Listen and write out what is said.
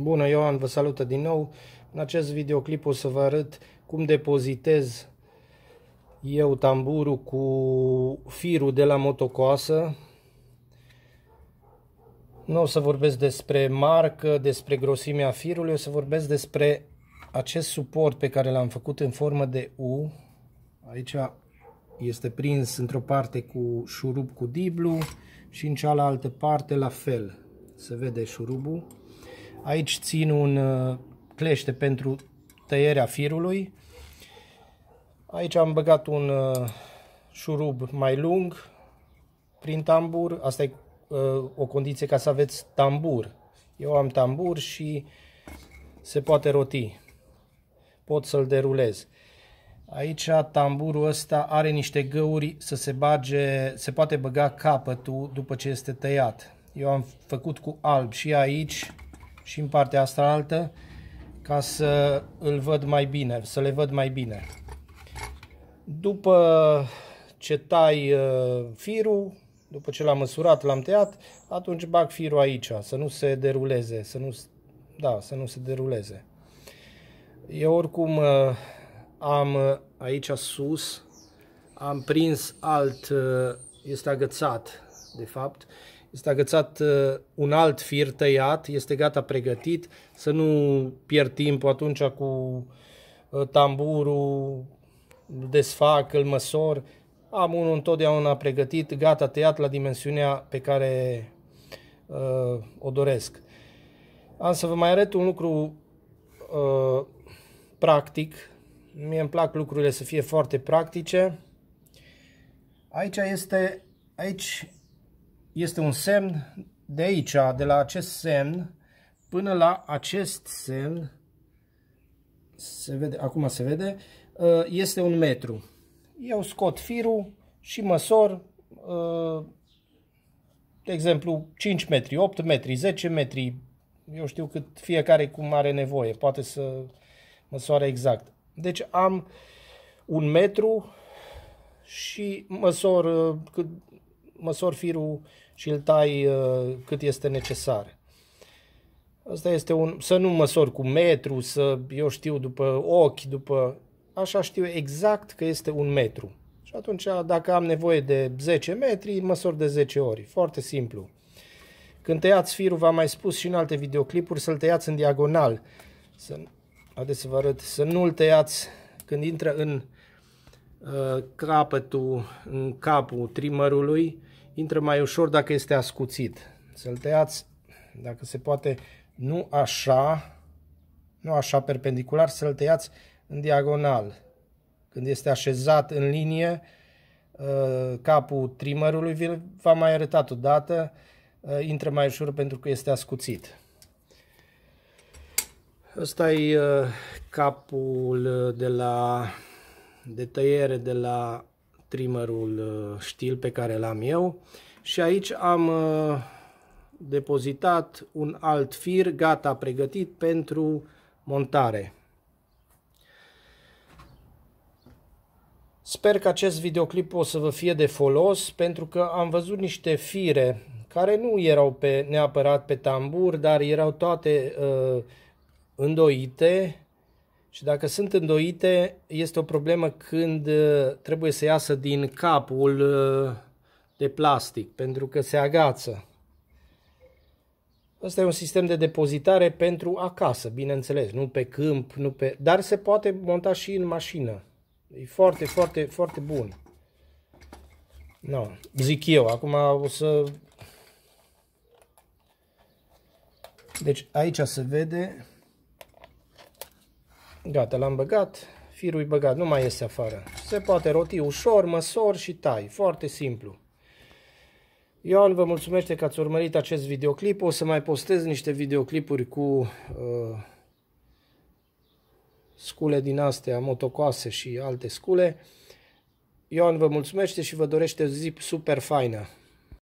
Bună Ioan, vă salută din nou. În acest videoclip o să vă arăt cum depozitez eu tamburul cu firul de la motocoasă. Nu o să vorbesc despre marcă, despre grosimea firului, o să vorbesc despre acest suport pe care l-am făcut în formă de U. Aici este prins într-o parte cu șurub cu diblu și în cealaltă parte la fel. Se vede șurubul Aici țin un uh, clește pentru tăierea firului. Aici am băgat un uh, șurub mai lung prin tambur. Asta e uh, o condiție ca să aveți tambur. Eu am tambur și se poate roti. Pot să-l derulez. Aici tamburul ăsta are niște găuri să se bage, se poate băga capătul după ce este tăiat. Eu am făcut cu alb și aici și în partea asta altă ca să îl văd mai bine, să le văd mai bine. După ce tai uh, firul, după ce l-am măsurat, l-am tăiat, atunci bag firul aici, să nu se deruleze, să nu, da, să nu se deruleze. Eu oricum uh, am uh, aici sus, am prins alt, este agățat de fapt, este agățat uh, un alt fir tăiat, este gata pregătit, să nu pierd timpul atunci cu uh, tamburul, desfac, îl măsor. Am unul întotdeauna pregătit, gata, tăiat la dimensiunea pe care uh, o doresc. Am să vă mai arăt un lucru uh, practic. Mie îmi plac lucrurile să fie foarte practice. Aici este, aici este un semn de aici, de la acest semn până la acest semn, se vede, acum se vede, uh, este un metru. Eu scot firul și măsor, uh, de exemplu, 5 metri, 8 metri, 10 metri, eu știu cât fiecare cum are nevoie, poate să măsoare exact. Deci am un metru și măsor uh, cât măsori firul și îl tai uh, cât este necesar. Asta este un... Să nu măsori cu metru, să, eu știu, după ochi, după... Așa știu exact că este un metru. Și atunci, dacă am nevoie de 10 metri, măsor de 10 ori. Foarte simplu. Când tăiați firul, v-am mai spus și în alte videoclipuri, să-l tăiați în diagonal. Să, haideți să vă arăt. Să nu-l tăiați când intră în Uh, capătul în capul trimărului intră mai ușor dacă este ascuțit. Să-l tăiați, dacă se poate, nu așa, nu așa perpendicular, să-l tăiați în diagonal. Când este așezat în linie, uh, capul trimmerului, v-am mai arătat odată, uh, intră mai ușor pentru că este ascuțit. Ăsta e capul de la de tăiere de la trimmerul uh, știl pe care l-am eu și aici am uh, depozitat un alt fir gata pregătit pentru montare. Sper că acest videoclip o să vă fie de folos pentru că am văzut niște fire care nu erau pe, neapărat pe tambur, dar erau toate uh, îndoite și dacă sunt îndoite, este o problemă când uh, trebuie să iasă din capul uh, de plastic, pentru că se agață. Asta e un sistem de depozitare pentru acasă, bineînțeles, nu pe câmp, nu pe... dar se poate monta și în mașină. E foarte, foarte, foarte bun. No, zic eu, acum o să... Deci aici se vede Gata, l-am băgat, firul băgat, nu mai iese afară. Se poate roti ușor, măsor și tai, foarte simplu. Ioan vă mulțumesc că ați urmărit acest videoclip, o să mai postez niște videoclipuri cu uh, scule din astea, motocoase și alte scule. Ioan vă mulțumesc și vă dorește o zi super faină.